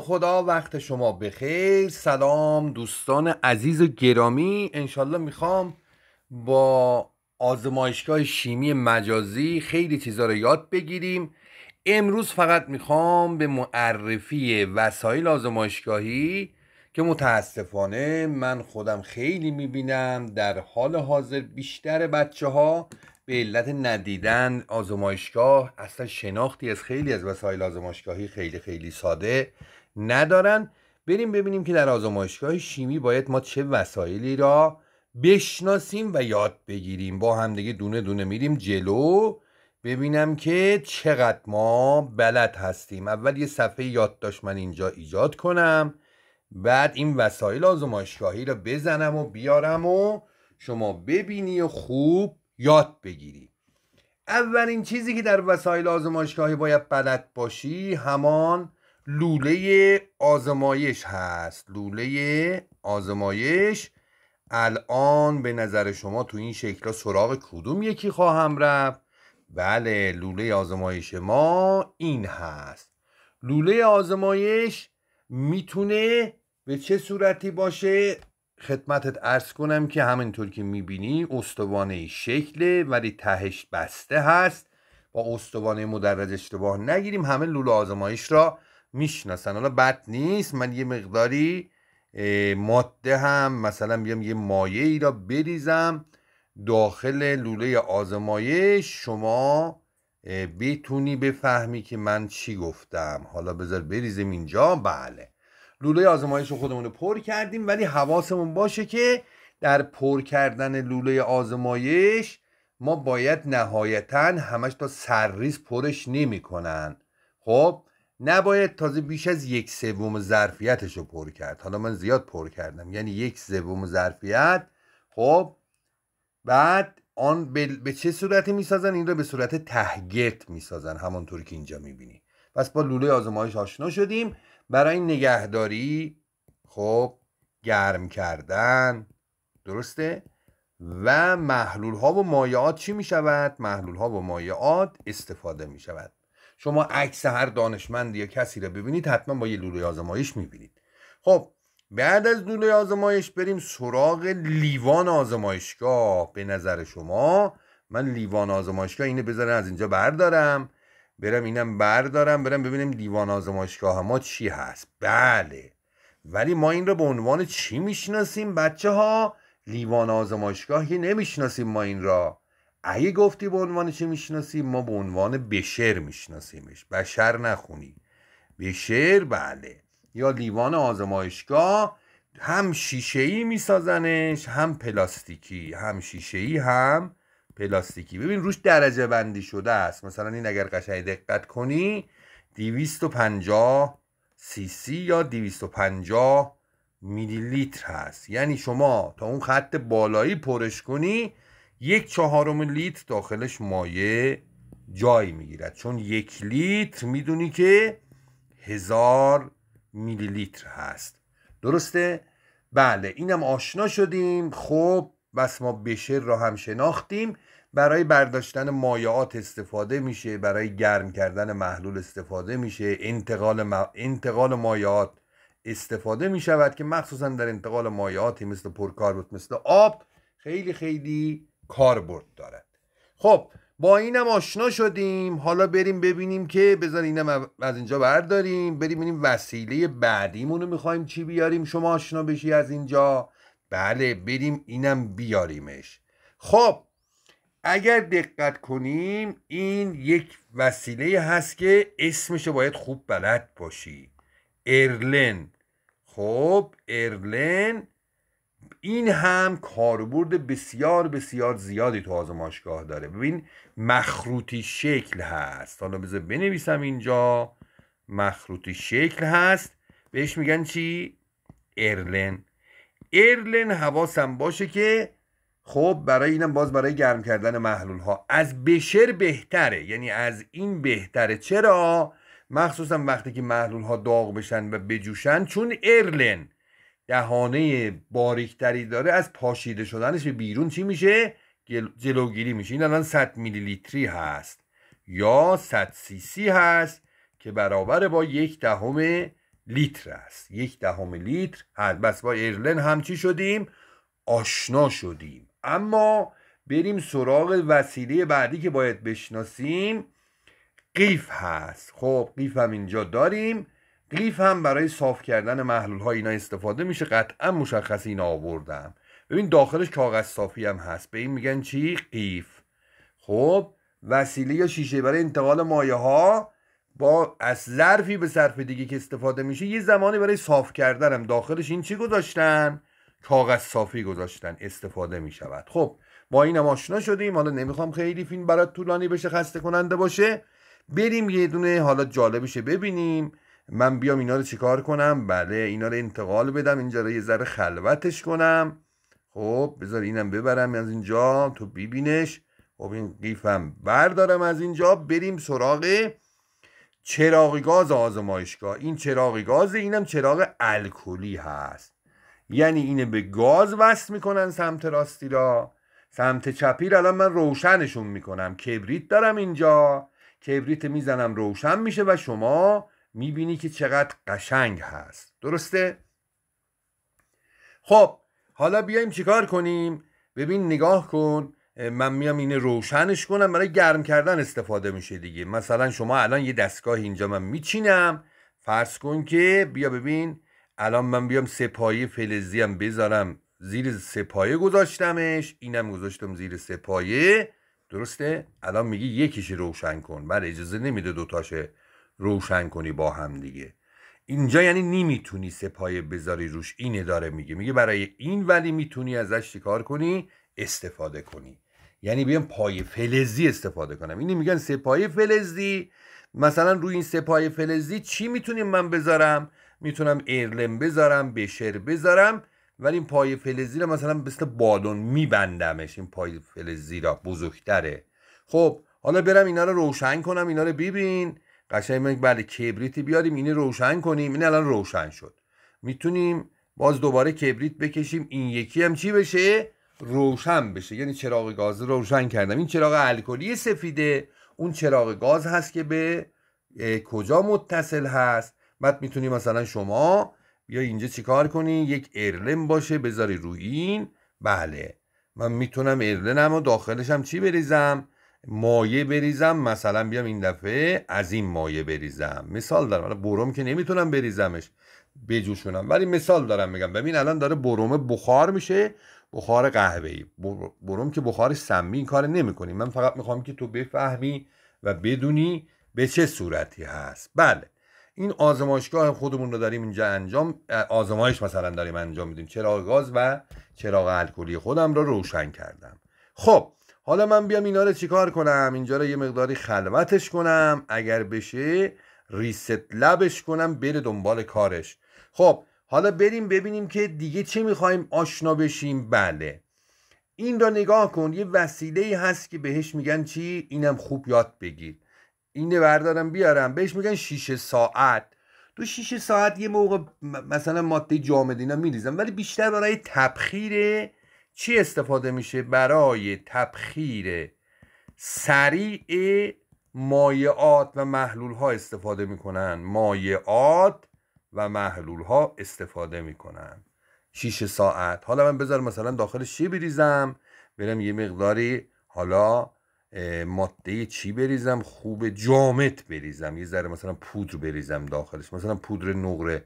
خدا وقت شما بخیر سلام دوستان عزیز و گرامی انشالله میخوام با آزمایشگاه شیمی مجازی خیلی چیزا رو یاد بگیریم امروز فقط میخوام به معرفی وسایل آزمایشگاهی که متاسفانه من خودم خیلی میبینم در حال حاضر بیشتر بچه ها به علت ندیدن آزمایشگاه اصلا شناختی از خیلی از وسایل آزمایشگاهی خیلی خیلی ساده ندارن بریم ببینیم که در آزمایشگاه شیمی باید ما چه وسایلی را بشناسیم و یاد بگیریم با همدیگه دونه دونه میریم جلو ببینم که چقدر ما بلد هستیم اول یه صفحه یادداشت من اینجا ایجاد کنم بعد این وسایل آزمایشگاهی را بزنم و بیارم و شما ببینی و خوب یاد بگیری اولین چیزی که در وسایل آزمایشگاهی باید بلد باشی همان لوله آزمایش هست لوله آزمایش الان به نظر شما تو این شکل سراغ کدوم یکی خواهم رفت بله لوله آزمایش ما این هست لوله آزمایش میتونه به چه صورتی باشه خدمتت ارز کنم که همینطور که میبینی استوانه شکله ولی تهش بسته هست با استوانه مدرج اشتباه نگیریم همه لوله آزمایش را میشناسن حالا بد نیست من یه مقداری ماده هم مثلا بیام یه مایه ای را بریزم داخل لوله آزمایش شما بتونی بفهمی که من چی گفتم حالا بذار بریزم اینجا بله لوله آزمایش رو خودمون رو پر کردیم ولی حواسمون باشه که در پر کردن لوله آزمایش ما باید نهایتا همش تا سرریز پرش نمی خب نباید تازه بیش از یک سوم ظرفیتش رو پر کرد حالا من زیاد پر کردم یعنی یک سوم ظرفیت خب بعد آن به چه صورتی میسازن این را به صورت می میسازن همانطور که اینجا میبینی پس با لوله آزمایش آشنا شدیم برای نگهداری خب گرم کردن درسته و محلول ها و مایعات چی می شود؟ محلول ها و مایعات استفاده می شود شما عکس هر دانشمند یا کسی را ببینید حتما با یه لوله آزمایش میبینید خب بعد از لوله آزمایش بریم سراغ لیوان آزمایشگاه به نظر شما من لیوان آزمایشگاه اینه بذارم از اینجا بردارم برم اینم بردارم برم ببینیم لیوان آزمایشگاه ما چی هست بله ولی ما این را به عنوان چی میشناسیم بچه ها لیوان آزمایشگاه که نمیشناسیم ما این را اگه گفتی به عنوان چی میشناسی ما به عنوان بشر میشناسیمش بشر نخونی بشر بله یا لیوان آزمایشگاه هم شیشه ای میسازنش هم پلاستیکی هم شیشه ای هم پلاستیکی ببین روش درجه بندی شده است مثلا این اگر قشنگ دقت کنی 250 سی سی یا 250 میلی لیتر هست یعنی شما تا اون خط بالایی پرش کنی یک چهارم لیتر داخلش مایه جای میگیرد چون یک لیتر میدونی که هزار میلی لیتر هست درسته؟ بله اینم آشنا شدیم خب بس ما بشر را هم شناختیم برای برداشتن مایعات استفاده میشه برای گرم کردن محلول استفاده میشه انتقال, ما... انتقال مایعات استفاده می که مخصوصا در انتقال مایعاتی مثل پرکاربوت مثل آب خیلی خیلی کاربرد دارد خب با اینم آشنا شدیم حالا بریم ببینیم که بذار اینم از اینجا برداریم بریم ببینیم وسیله بعدیمون رو میخوایم چی بیاریم شما آشنا بشی از اینجا بله بریم اینم بیاریمش خب اگر دقت کنیم این یک وسیله هست که اسمش باید خوب بلد باشی ارلن خب ارلن این هم کاربرد بسیار بسیار زیادی تو آزمایشگاه داره ببین مخروطی شکل هست حالا بذار بنویسم اینجا مخروطی شکل هست بهش میگن چی ارلن ارلن حواسم باشه که خب برای اینم باز برای گرم کردن محلول ها از بشر بهتره یعنی از این بهتره چرا مخصوصا وقتی که محلول ها داغ بشن و بجوشن چون ارلن دهانه باریکتری داره از پاشیده شدنش به بیرون چی میشه جلوگیری میشه این الان 100 میلی لیتری هست یا 100 سی هست که برابر با یک دهم لیتر است یک دهم لیتر هست بس با ایرلن هم چی شدیم آشنا شدیم اما بریم سراغ وسیله بعدی که باید بشناسیم قیف هست خب قیف هم اینجا داریم قیف هم برای صاف کردن محلول ها اینا استفاده میشه قطعا مشخص اینا آوردم ببین داخلش کاغذ صافی هم هست به این میگن چی قیف خب وسیله یا شیشه برای انتقال مایه ها با از ظرفی به ظرف دیگه که استفاده میشه یه زمانی برای صاف کردنم داخلش این چی گذاشتن کاغذ صافی گذاشتن استفاده میشود خب با اینم آشنا شدیم حالا نمیخوام خیلی فیلم برات طولانی بشه خسته کننده باشه بریم یه دونه حالا جالبشه ببینیم من بیام اینا رو چیکار کنم بله اینا رو انتقال بدم اینجا رو یه ذره خلوتش کنم خب بذار اینم ببرم از اینجا تو ببینش خب این قیفم بردارم از اینجا بریم سراغ چراغ گاز آزمایشگاه این چراغ گاز اینم چراغ الکلی هست یعنی اینه به گاز وصل میکنن سمت راستی را سمت چپی الان من روشنشون میکنم کبریت دارم اینجا کبریت میزنم روشن میشه و شما میبینی که چقدر قشنگ هست درسته؟ خب حالا بیایم چیکار کنیم ببین نگاه کن من میام اینه روشنش کنم برای گرم کردن استفاده میشه دیگه مثلا شما الان یه دستگاه اینجا من میچینم فرض کن که بیا ببین الان من بیام سپایه فلزی هم بذارم زیر سپایه گذاشتمش اینم گذاشتم زیر سپایه درسته الان میگی یکیش روشن کن بر بله، اجازه نمیده دوتاشه روشن کنی با هم دیگه اینجا یعنی نمیتونی سپایه بذاری روش اینه داره میگه میگه برای این ولی میتونی ازش چیکار کنی استفاده کنی یعنی بیام پای فلزی استفاده کنم اینی میگن سپای فلزی مثلا روی این سپای فلزی چی میتونیم من بذارم میتونم ایرلم بذارم بشر بذارم ولی این پای فلزی رو مثلا مثل بادون میبندمش این پای فلزی را بزرگتره خب حالا برم اینا رو روشن کنم اینا رو ببین قشنگ من بله کبریتی بیاریم اینه روشن کنیم این الان روشن شد میتونیم باز دوباره کبریت بکشیم این یکی هم چی بشه روشن بشه یعنی چراغ گاز روشن کردم این چراغ الکلی سفیده اون چراغ گاز هست که به کجا متصل هست بعد میتونی مثلا شما یا اینجا چیکار کنی یک ارلم باشه بذاری رو این بله من میتونم ارلنم و داخلش هم چی بریزم مایه بریزم مثلا بیام این دفعه از این مایه بریزم مثال دارم بروم که نمیتونم بریزمش بجوشونم ولی مثال دارم میگم ببین الان داره بروم بخار میشه بخار قهوه ای بروم که بخار سمی این کار نمیکنی من فقط میخوام که تو بفهمی و بدونی به چه صورتی هست بله این آزمایشگاه خودمون رو داریم اینجا انجام آزمایش مثلا داریم انجام میدیم چراغ گاز و چراغ الکلی خودم رو روشن کردم خب حالا من بیام اینا رو چیکار کنم اینجا رو یه مقداری خلوتش کنم اگر بشه ریست لبش کنم بره دنبال کارش خب حالا بریم ببینیم که دیگه چه میخوایم آشنا بشیم بله این را نگاه کن یه وسیله هست که بهش میگن چی اینم خوب یاد بگیر اینه بردارم بیارم بهش میگن شیشه ساعت تو شیشه ساعت یه موقع مثلا ماده جامد اینا میریزم ولی بیشتر برای تبخیر چی استفاده میشه برای تبخیر سریع مایعات و محلول ها استفاده میکنن مایعات و محلول ها استفاده میکنن 6 ساعت حالا من بذارم مثلا داخل چی بریزم برم یه مقداری حالا ماده چی بریزم خوب جامت بریزم یه ذره مثلا پودر بریزم داخلش مثلا پودر نقره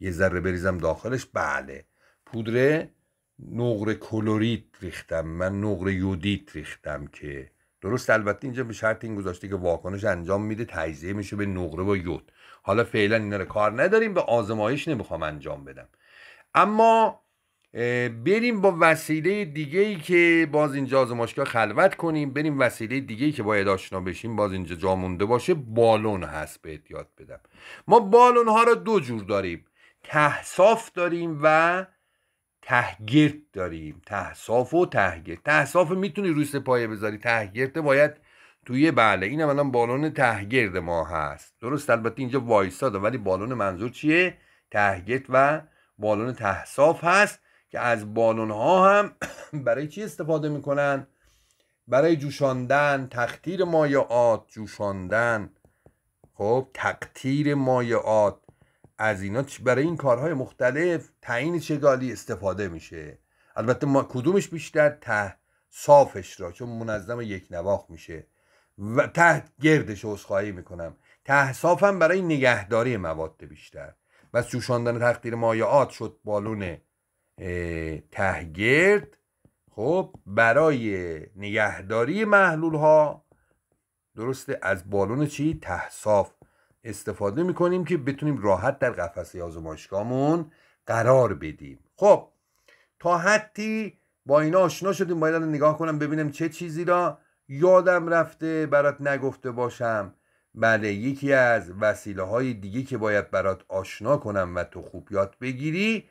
یه ذره بریزم داخلش بله پودر نقره کلوریت ریختم من نقره یودیت ریختم که درست البته اینجا به شرط این گذاشته که واکنش انجام میده تجزیه میشه به نقره و یود حالا فعلا این رو کار نداریم به آزمایش نمیخوام انجام بدم اما بریم با وسیله دیگه ای که باز اینجا آزمایشگاه خلوت کنیم بریم وسیله دیگه ای که باید آشنا بشیم باز اینجا جامونده باشه بالون هست به یاد بدم ما بالون ها رو دو جور داریم تحصاف داریم و تهگرد داریم تحصاف و تهگرد تحصاف میتونی روی سپایه بذاری تهگرده باید توی بله این الان بالون تهگرد ما هست درست البته اینجا وایستاده ولی بالون منظور چیه تهگرد و بالون تحصاف هست که از بالون ها هم برای چی استفاده میکنن برای جوشاندن تختیر مایعات جوشاندن خب تقطیر مایعات از اینا برای این کارهای مختلف تعیین چگالی استفاده میشه البته ما کدومش بیشتر ته صافش را چون منظم یک نواخ میشه و ته گردش عذرخواهی میکنم ته صافم برای نگهداری مواد بیشتر و جوشاندن تقدیر مایعات شد بالون ته گرد خب برای نگهداری محلول ها درسته از بالون چی تحصاف استفاده میکنیم که بتونیم راحت در قفسه آزمایشگاهمون قرار بدیم خب تا حدی با اینا آشنا شدیم باید نگاه کنم ببینم چه چیزی را یادم رفته برات نگفته باشم بله یکی از وسیله های دیگه که باید برات آشنا کنم و تو خوب یاد بگیری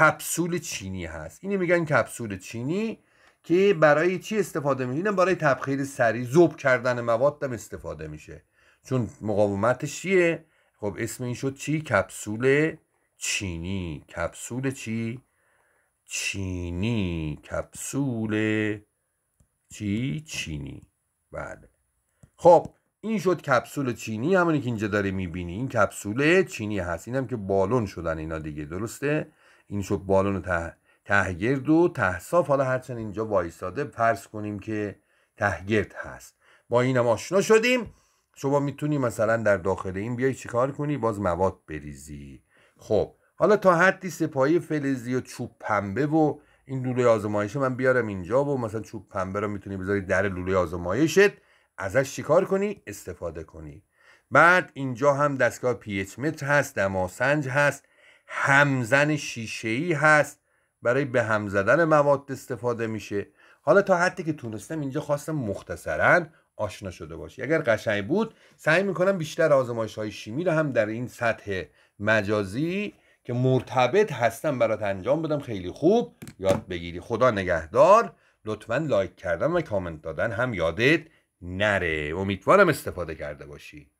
کپسول چینی هست اینو میگن کپسول چینی که برای چی استفاده میشه برای تبخیر سریع زوب کردن مواد هم استفاده میشه چون مقاومتش چیه خب اسم این شد چی کپسول چینی کپسول چی چینی کپسول چی چینی بله خب این شد کپسول چینی همونی که اینجا داره میبینی این کپسول چینی هست اینم که بالون شدن اینا دیگه درسته این شد بالون ته... تهگرد و تهصاف حالا هرچند اینجا وایستاده فرض کنیم که تهگرد هست با اینم آشنا شدیم شما میتونی مثلا در داخل این بیای چیکار کنی باز مواد بریزی خب حالا تا حدی سپای فلزی و چوب پنبه و این لوله آزمایشه من بیارم اینجا و مثلا چوب پنبه رو میتونی بذاری در لوله آزمایشت ازش چیکار کنی استفاده کنی بعد اینجا هم دستگاه اچ متر هست دماسنج هست همزن شیشه ای هست برای به هم زدن مواد استفاده میشه حالا تا حدی که تونستم اینجا خواستم مختصرا آشنا شده باشی اگر قشنگ بود سعی میکنم بیشتر آزمایش های شیمی رو هم در این سطح مجازی که مرتبط هستم برات انجام بدم خیلی خوب یاد بگیری خدا نگهدار لطفا لایک کردن و کامنت دادن هم یادت نره امیدوارم استفاده کرده باشی